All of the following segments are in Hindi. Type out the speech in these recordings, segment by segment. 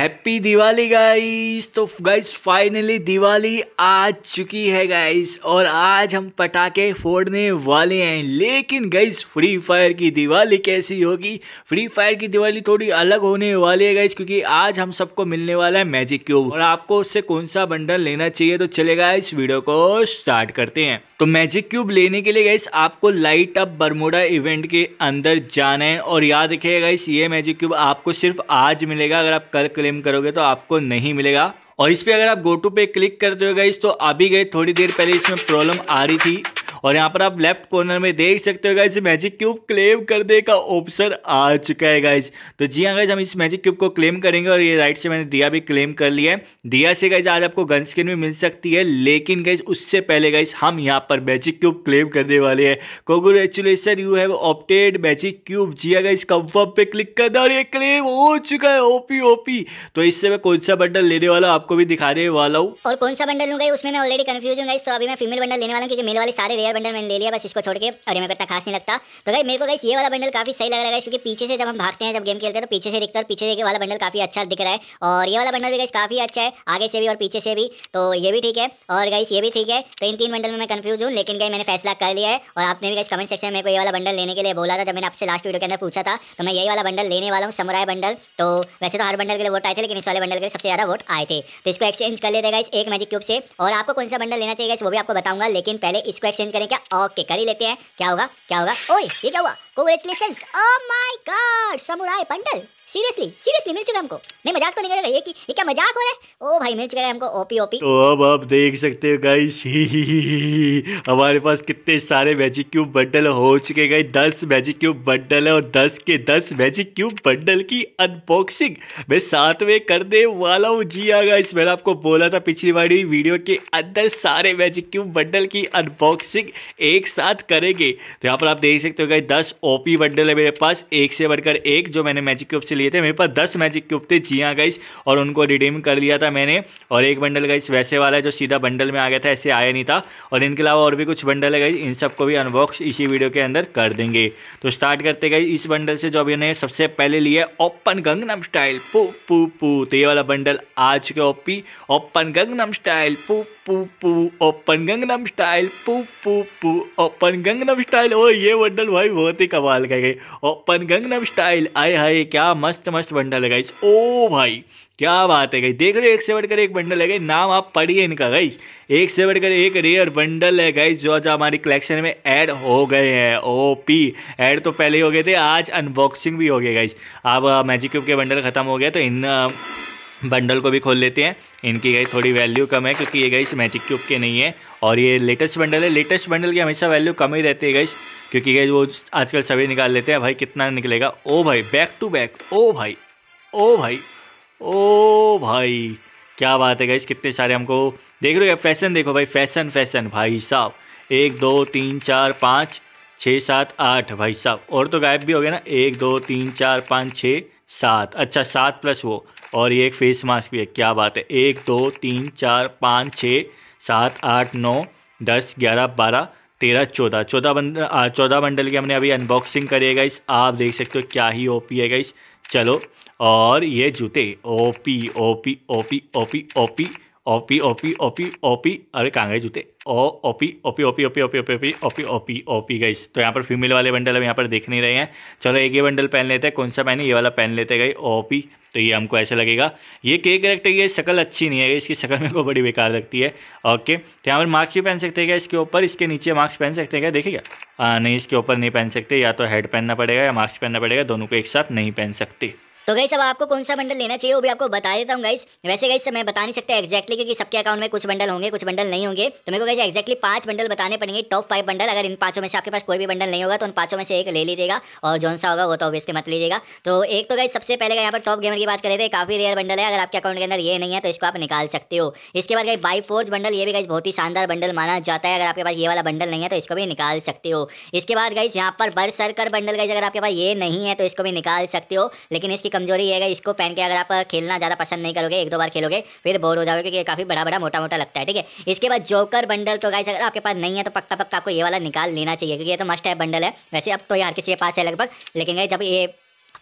हैप्पी दिवाली गाइस तो गाइस फाइनली दिवाली आ चुकी है गाइस और आज हम पटाखे फोड़ने वाले हैं लेकिन गाइस फ्री फायर की दिवाली कैसी होगी फ्री फायर की दिवाली थोड़ी अलग होने वाली है गाइस क्योंकि आज हम सबको मिलने वाला है मैजिक क्यूब और आपको उससे कौन सा बंडल लेना चाहिए तो चलेगा इस वीडियो को स्टार्ट करते हैं तो मैजिक क्यूब लेने के लिए गाइस आपको लाइट अप बरमोडा इवेंट के अंदर जाना है और याद रखिएगा इस ये मैजिक क्यूब आपको सिर्फ आज मिलेगा अगर आप कल क्लेम करोगे तो आपको नहीं मिलेगा और इस पर अगर आप गोटू पे क्लिक करते हो गई तो अभी गए थोड़ी देर पहले इसमें प्रॉब्लम आ रही थी और यहाँ पर आप लेफ्ट कॉर्नर में देख सकते हो गाइज मैजिक क्यूब क्लेम करने का ऑप्शन आ चुका है गाइज तो जी हाँ गाइज हम इस मैजिक क्यूब को क्लेम करेंगे और ये राइट से मैंने दिया भी क्लेम कर लिया है दिया से गाइज आज आपको गन स्किन भी मिल सकती है लेकिन गाइज उससे पहले गाइज हम यहाँ पर मैजिक क्यूब क्लेम करने वाले हैं congratulations you have opted magic cube जी हाँ गाइज कंफर्म पे क्लिक करना और ये क्लेम हो चुका है ओपी ओपी तो इससे मैं कौन सा बंडल लेने वाला हूँ आपको भी दिखाने वाला हूँ और कौन सा बंडल लूँगा उसमें मैं ऑलरेडी कंफ्यूज हूँ गाइज तो अभी मैं फीमेल बंडल लेने वाला हूँ क्योंकि मेल वाले सारे रेयर रेयर बंडल मैंने ले लिया बस इसको छोड़ के और ये मेरे को इतना खास नहीं लगता तो भाई मेरे को गई ये वाला बंडल काफी सही लग रहा है क्योंकि पीछे से जब हम भागते हैं जब गेम खेलते हैं तो पीछे से दिखता है पीछे से वाला बंडल काफी अच्छा दिख रहा है और ये वाला बंडल भी गई काफी अच्छा है आगे से भी और पीछे से भी तो ये भी ठीक है और गई ये भी ठीक है तो इन तीन बंडल में मैं कन्फ्यूज हूँ लेकिन गई मैंने फैसला कर लिया है और आपने भी गई कमेंट सेक्शन में कोई वाला बंडल लेने के लिए बोला था जब मैंने आपसे लास्ट वीडियो के अंदर पूछा था तो मैं यही वाला बंडल लेने वाला हूँ समुराय बंडल तो वैसे तो हर बंडल के लिए वोट आए थे लेकिन इस वाले बंडल के सबसे ज़्यादा वोट आए थे तो इसको एक्सचेंज कर लेते गए एक मैजिक क्यूब से और आपको कौन सा बंडल लेना चाहिए वो भी आपको बताऊंगा लेकिन पहले इसको एक्सचेंज करें क्या ओके कर ही लेते हैं क्या होगा क्या होगा ओए ये क्या हुआ Congratulations! Oh my god samurai bundle seriously seriously मिल चुका हमको नहीं मजाक तो नहीं कर रहा ये कि ये क्या मजाक हो रहा है ओ भाई मिल चुका है हमको ओपी ओपी तो अब आप देख सकते हो गाइस हमारे पास कितने सारे मैजिक क्यूब बंडल हो चुके गए दस मैजिक क्यूब बंडल है और दस के दस मैजिक क्यूब बंडल की अनबॉक्सिंग मैं साथ में करने वाला हूँ जी हाँ गाइस मैंने आपको बोला था पिछली वाली वीडियो के अंदर सारे मैजिक क्यूब बंडल की अनबॉक्सिंग एक साथ करेंगे तो यहाँ पर आप देख सकते हो गाइस दस ओपी बंडल है मेरे पास एक से बढ़कर एक जो मैंने मैजिक क्यूब से लिए थे मेरे पास दस मैजिक क्यूब थे जी हाँ गाइस और उनको रिडीम कर लिया था मैंने और एक बंडल गाइस वैसे वाला है जो सीधा बंडल में आ गया था ऐसे आया नहीं था और इनके अलावा और भी कुछ बंडल है गाइस इन सबको भी अनबॉक्स इसी वीडियो के अंदर कर देंगे तो स्टार्ट करते गाइस इस बंडल से जो अभी ने सबसे पहले लिया ओपन गंगनम स्टाइल पु पू पू तो ये वाला बंडल आज के ओपी ओपन गंगनम स्टाइल पू पू पू ओपन गंगनम स्टाइल पू पू पू ओपन गंगनम स्टाइल ओ ये बंडल भाई बहुत ही कमाल का गई और गंगनम स्टाइल आए हाय क्या मस्त मस्त बंडल है गाइस ओ भाई क्या बात है गई देख रहे हो एक से बढ़कर एक बंडल है गई नाम आप पढ़िए इनका गई एक से बढ़कर एक रेयर बंडल है गई जो आज हमारी कलेक्शन में ऐड हो गए हैं ओपी ऐड तो पहले ही हो गए थे आज अनबॉक्सिंग भी हो गया गई अब मैजिक क्यूब के बंडल खत्म हो गया तो इन बंडल को भी खोल लेते हैं इनकी गई थोड़ी वैल्यू कम है क्योंकि ये गई मैजिक क्यूब के नहीं है और ये लेटेस्ट बंडल है लेटेस्ट बंडल की हमेशा वैल्यू कम ही रहती है गई क्योंकि गई वो आजकल सभी निकाल लेते हैं भाई कितना निकलेगा ओ भाई बैक टू बैक ओ भाई ओ भाई ओ भाई क्या बात है गई कितने सारे हमको देख रहे हो फैशन देखो भाई फैशन फैशन भाई साहब एक दो तीन चार पाँच छः सात आठ भाई साहब और तो गायब भी हो गया ना एक दो तीन चार पाँच छः सात अच्छा सात प्लस वो और ये एक फेस मास्क भी है क्या बात है एक दो तीन चार पाँच छः सात आठ नौ दस ग्यारह बारह तेरह चौदह चौदह बंडल चौदह बंडल की हमने अभी अनबॉक्सिंग करी है गाइस आप देख सकते हो क्या ही ओपी है गाइस चलो और ये जूते OP OP OP OP OP OP OP OP OP अरे कांगड़े जूते ओ OP OP OP OP OP OP OP OP OP OP गई तो यहाँ पर फीमेल वाले बंडल अब यहाँ पर देख नहीं रहे हैं चलो एक ये बंडल पहन लेते हैं कौन सा पहने ये वाला पहन लेते गई गाई ओपी तो ये हमको ऐसा लगेगा ये के करेक्टर की शक्ल अच्छी नहीं है इसकी शक्ल मेरे को बड़ी बेकार लगती है ओके तो यहाँ पर मार्क्स भी पहन सकते हैं इसके ऊपर इसके नीचे मार्क्स पहन सकते हैं क्या देखिएगा नहीं इसके ऊपर नहीं पहन सकते या तो हेड पहनना पड़ेगा या मार्क्स पहनना पड़ेगा दोनों को एक साथ नहीं पहन सकते तो गाइस अब आपको कौन सा बंडल लेना चाहिए वो भी आपको बता देता हूँ गाइस वैसे गाइस मैं बता नहीं सकता एक्जैक्टली क्योंकि सबके अकाउंट में कुछ बंडल होंगे कुछ बंडल नहीं होंगे तो मेरे को गाइस एक्जैक्टली पांच बंडल बताने पड़ेंगे टॉप फाइव बंडल अगर इन पांचों में से आपके पास कोई भी बंडल नहीं होगा तो उन पांचों में से एक ले लीजिएगा और जौन सा होगा वो तो ऑब्वियसली मत लीजिएगा तो एक तो गाइस सबसे पहले यहाँ पर टॉप गेमर की बात करें तो काफी रेयर बंडल है अगर आपके अकाउंट के अंदर ये नहीं है तो इसको आप निकाल सकते हो इसके बाद गाइस बाई फोर्स बंडल ये भी गाइस बहुत ही शानदार बंडल माना जाता है अगर आपके पास ये वाला बंडल नहीं है तो इसको भी निकाल सकते हो इसके बाद गाइस यहाँ पर बर कर बंडल गाइस अगर आपके पास ये नहीं है तो इसको भी निकाल सकते हो लेकिन इसकी कमजोरी ये है इसको पहन के अगर आप खेलना ज़्यादा पसंद नहीं करोगे एक दो बार खेलोगे फिर बोर हो जाओगे क्योंकि काफ़ी बड़ा बड़ा मोटा मोटा लगता है ठीक है इसके बाद जोकर बंडल तो गाइस अगर आपके पास नहीं है तो पक्का पक्का आपको ये वाला निकाल लेना चाहिए क्योंकि ये तो मस्ट है बंडल है वैसे अब तो यार किसी के पास है लगभग लेकिन गाइस जब ये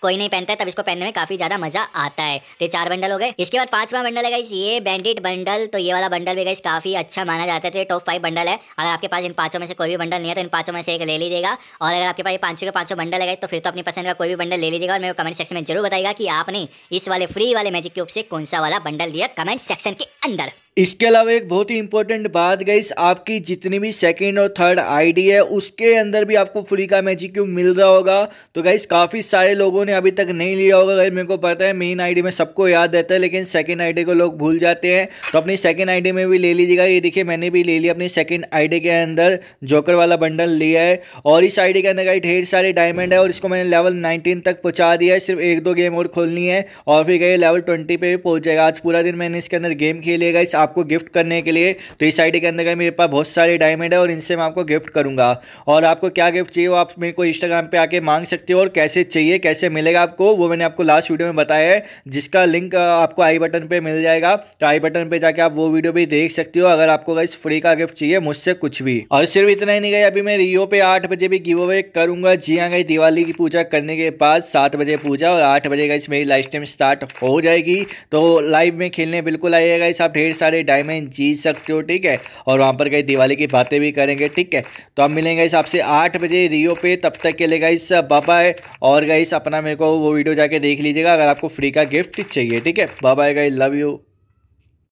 कोई नहीं पहनता है तब इसको पहनने में काफी ज्यादा मजा आता है तो चार बंडल हो गए इसके बाद पांचवा बंडल है गाइस ये बैंडिट बंडल तो ये वाला बंडल भी गाइस काफी अच्छा माना जाता है तो टॉप फाइव बंडल है अगर आपके पास इन पांचों में से कोई भी बंडल नहीं है तो इन पांचों में से एक ले लीजिएगा और अगर आपके पास ये पांचों के पांचों बंडल है तो फिर तो अपनी पसंद का कोई भी बंडल ले लीजिएगा और मेरे को कमेंट सेक्शन में जरूर बताएगा कि आपने इस वाले फ्री वाले मैजिक क्यूब से कौन सा वाला बंडल दिया कमेंट सेक्शन के अंदर इसके अलावा एक बहुत ही इंपॉर्टेंट बात गई आपकी जितनी भी सेकेंड और थर्ड आईडी है उसके अंदर भी आपको फ्री का मैजिक क्यों मिल रहा होगा तो गाइस काफ़ी सारे लोगों ने अभी तक नहीं लिया होगा गाइस मेरे को पता है मेन आईडी में सबको याद रहता है लेकिन सेकंड आईडी को लोग भूल जाते हैं तो अपनी सेकंड आईडी में भी ले लीजिएगा ये देखिए मैंने भी ले लिया अपनी सेकंड आईडी के अंदर जोकर वाला बंडल लिया है और इस आईडी के अंदर गाइस ढेर सारे डायमंड है और इसको मैंने लेवल नाइनटीन तक पहुँचा दिया है सिर्फ एक दो गेम और खोलनी है और फिर गई लेवल ट्वेंटी पर भी पहुँच जाएगा आज पूरा दिन मैंने इसके अंदर गेम खेलेगा इस आपको गिफ्ट करने के लिए तो इस आईडी के अंदर का मेरे पास बहुत सारे डायमंड है और इनसे मैं आपको गिफ्ट करूँगा और आपको क्या गिफ्ट चाहिए वो आप मेरे को इंस्टाग्राम पर आके मांग सकते हो और कैसे चाहिए कैसे मिलेगा आपको वो मैंने आपको लास्ट वीडियो में बताया है जिसका लिंक आपको आई बटन पर मिल जाएगा तो आई बटन पर जाके आप वो वीडियो भी देख सकते हो अगर आपको इस फ्री का गिफ्ट चाहिए मुझसे कुछ भी और सिर्फ इतना ही नहीं गई अभी मैं रियो पे आठ बजे भी गिव अवे करूंगा जी हाँ गई दिवाली की पूजा करने के बाद सात बजे पूजा और आठ बजे गई मेरी लाइफ टाइम स्टार्ट हो जाएगी तो लाइव में खेलने बिल्कुल आइएगा इस आप ढेर सारे सारे डायमंड जीत सकते हो ठीक है और वहाँ पर गई दिवाली की बातें भी करेंगे ठीक है तो हम मिलेंगे इस आपसे आठ बजे रियो पे तब तक के लिए गाइस बाय और गाइस अपना मेरे को वो वीडियो जाके देख लीजिएगा अगर आपको फ्री का गिफ्ट चाहिए ठीक है बाय गई लव यू